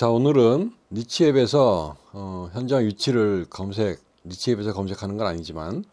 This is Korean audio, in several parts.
자 오늘은 니치앱에서 어, 현장 위치를 검색 니치앱에서 검색하는 건 아니지만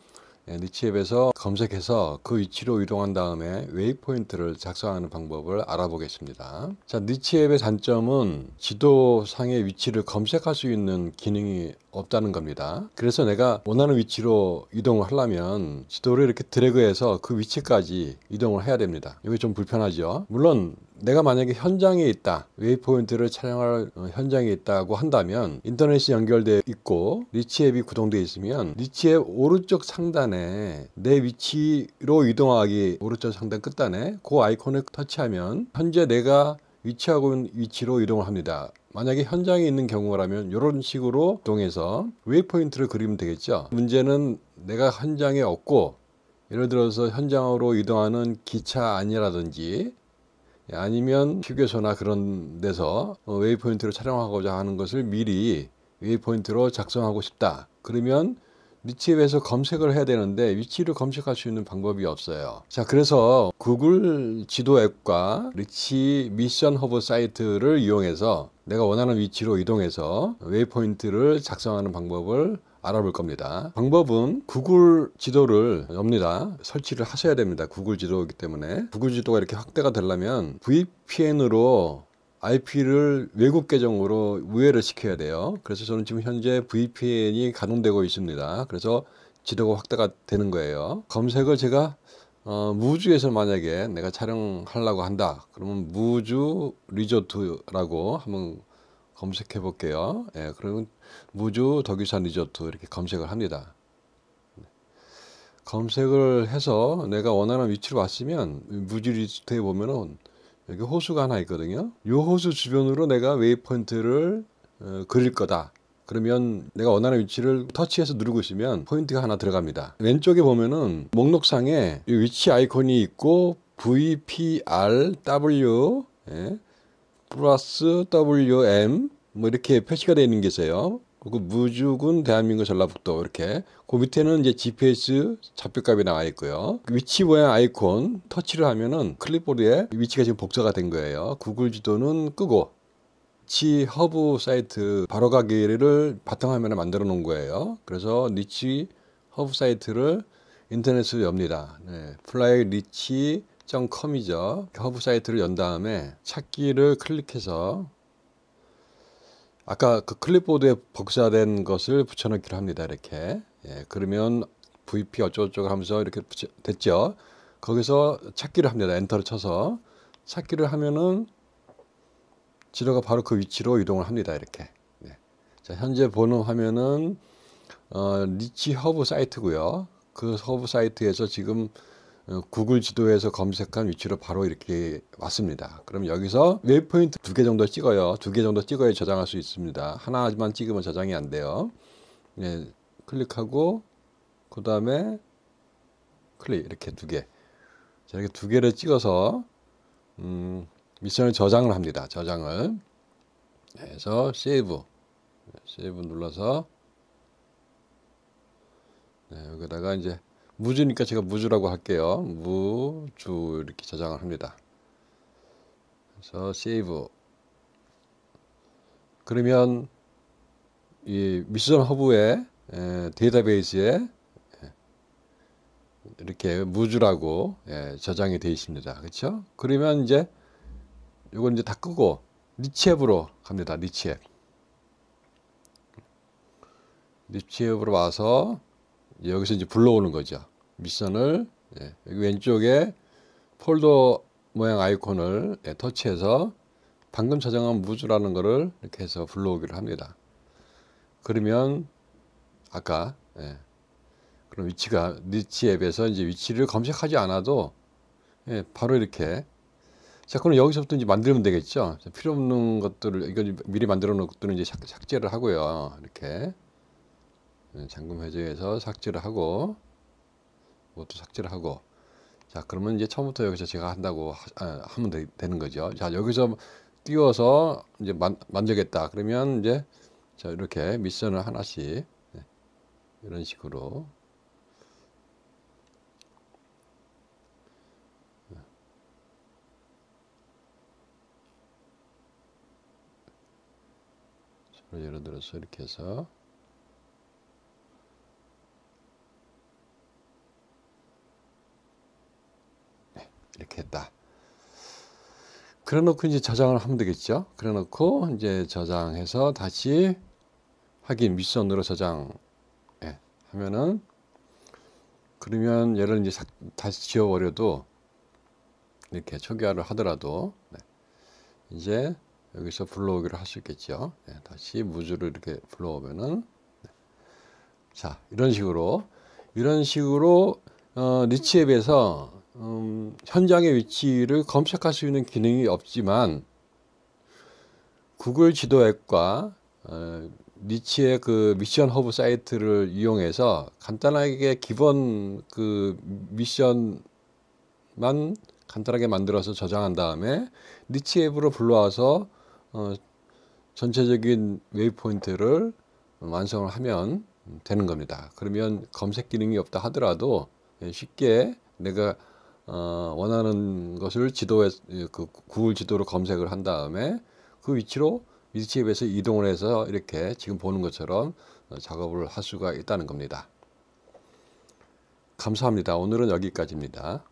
예, 니치앱에서 검색해서 그 위치로 이동한 다음에 웨이포인트를 작성하는 방법을 알아보겠습니다. 자 니치앱의 단점은 지도상의 위치를 검색할 수 있는 기능이 없다는 겁니다. 그래서 내가 원하는 위치로 이동을 하려면 지도를 이렇게 드래그해서 그 위치까지 이동을 해야 됩니다. 이게 좀 불편하죠. 물론 내가 만약에 현장에 있다 웨이포인트를 촬영할 어, 현장에 있다고 한다면 인터넷이 연결되어 있고 리치 앱이 구동되어 있으면 리치 앱 오른쪽 상단에 내 위치로 이동하기 오른쪽 상단 끝단에 그 아이콘을 터치하면 현재 내가 위치하고 있는 위치로 이동을 합니다. 만약에 현장에 있는 경우라면 이런 식으로 동해서 웨이포인트를 그리면 되겠죠. 문제는 내가 현장에 없고 예를 들어서 현장으로 이동하는 기차 안이라든지 아니면 휴게소나 그런 데서 웨이포인트를 촬영하고자 하는 것을 미리 웨이포인트로 작성하고 싶다. 그러면 위치웹에서 검색을 해야 되는데 위치를 검색할 수 있는 방법이 없어요. 자, 그래서 구글 지도 앱과 리치 미션 허브 사이트를 이용해서 내가 원하는 위치로 이동해서 웨이포인트를 작성하는 방법을 알아볼 겁니다. 방법은 구글 지도를 엽니다. 설치를 하셔야 됩니다. 구글 지도이기 때문에 구글 지도가 이렇게 확대가 되려면 VPN으로 IP를 외국 계정으로 우회를 시켜야 돼요. 그래서 저는 지금 현재 VPN이 가동되고 있습니다. 그래서 지도가 확대가 되는 거예요. 검색을 제가 어, 무주에서 만약에 내가 촬영하려고 한다. 그러면 무주 리조트라고 한번 검색해 볼게요. 예, 그러면 무주 덕유산 리조트 이렇게 검색을 합니다. 검색을 해서 내가 원하는 위치로 왔으면 무주 리조트에 보면은 여기 호수가 하나 있거든요. 이 호수 주변으로 내가 웨이포인트를 어, 그릴 거다. 그러면 내가 원하는 위치를 터치해서 누르고 있으면 포인트가 하나 들어갑니다. 왼쪽에 보면은 목록상에 위치 아이콘이 있고 VPRW 예, 플러스 WM 뭐 이렇게 표시가 되어 있는 게 있어요. 그리고 무주군 대한민국 전라북도 이렇게 그 밑에는 이제 GPS 좌표값이 나와 있고요. 그 위치 모양 아이콘 터치를 하면은 클립보드에 위치가 지금 복사가 된 거예요. 구글 지도는 끄고 니치 허브 사이트 바로가기를 바탕화면에 만들어 놓은 거예요. 그래서 니치 허브 사이트를 인터넷으로 엽니다. 네, 플라이 리치 c o 이죠 허브 사이트를 연 다음에 찾기를 클릭해서 아까 그 클립보드에 복사된 것을 붙여넣기로 합니다. 이렇게. 예, 그러면 VP 어쩌고저쩌고 하면서 이렇게 붙여, 됐죠. 거기서 찾기를 합니다. 엔터를 쳐서 찾기를 하면은 지도가 바로 그 위치로 이동을 합니다. 이렇게. 예. 자, 현재 보는 화면은 어, 리치 허브 사이트고요. 그 허브 사이트에서 지금 어, 구글 지도에서 검색한 위치로 바로 이렇게 왔습니다. 그럼 여기서 웨이포인트 두 개 정도 찍어요. 두 개 정도 찍어야 저장할 수 있습니다. 하나만 찍으면 저장이 안 돼요. 예, 클릭하고 그 다음에 클릭 이렇게 두 개. 자, 이렇게 두 개를 찍어서 음, 미션을 저장을 합니다. 저장을 해서 네, 세이브 세이브 눌러서 네, 여기다가 이제 무주니까 제가 무주라고 할게요. 무주 이렇게 저장을 합니다. 그래서 save. 그러면 이 미션 허브의 예, 데이터베이스에 예, 이렇게 무주라고 예, 저장이 되어 있습니다. 그렇죠? 그러면 이제 이건 이제 다 끄고 리치앱으로 갑니다. 리치앱. 리치앱으로 와서 여기서 이제 불러오는 거죠. 미션을 예, 여기 왼쪽에 폴더 모양 아이콘을 예, 터치해서 방금 저장한 무즈라는 것을 이렇게 해서 불러오기를 합니다. 그러면 아까 예, 그럼 위치가 리치 앱에서 이제 위치를 검색하지 않아도 예, 바로 이렇게 자 그럼 여기서부터 이제 만들면 되겠죠. 필요 없는 것들을 이거 미리 만들어 놓은 것들은 이제 삭제를 하고요. 이렇게 네, 잠금해제해서 삭제를 하고 이것도 삭제를 하고 자 그러면 이제 처음부터 여기서 제가 한다고 하, 아, 면 되, 는 거죠 자 여기서 띄워서 이제 만, 만들겠다 그러면 이제 자 이렇게 미션을 하나씩 네, 이런 식으로 예를 들어서 이렇게 해서 이렇게 했다. 그래 놓고 이제 저장을 하면 되겠죠. 그래 놓고 이제 저장해서 다시 확인 윗선으로 저장 예, 하면은 그러면 얘를 이제 다시 지워버려도 이렇게 초기화를 하더라도 네, 이제 여기서 불러오기를 할 수 있겠죠. 네, 다시 무주를 이렇게 불러오면은 네. 자 이런 식으로 이런 식으로 어, 리치앱에서 음, 현장의 위치를 검색할 수 있는 기능이 없지만 구글 지도 앱과 어, 니치의 그 미션 허브 사이트를 이용해서 간단하게 기본 그 미션만 간단하게 만들어서 저장한 다음에 니치 앱으로 불러와서 어, 전체적인 웨이포인트를 완성을 하면 되는 겁니다. 그러면 검색 기능이 없다 하더라도 예, 쉽게 내가 어, 원하는 것을 지도에 예, 그 구글 지도로 검색을 한 다음에 그 위치로 위치에 비해서 이동을 해서 이렇게 지금 보는 것처럼 어, 작업을 할 수가 있다는 겁니다. 감사합니다. 오늘은 여기까지입니다.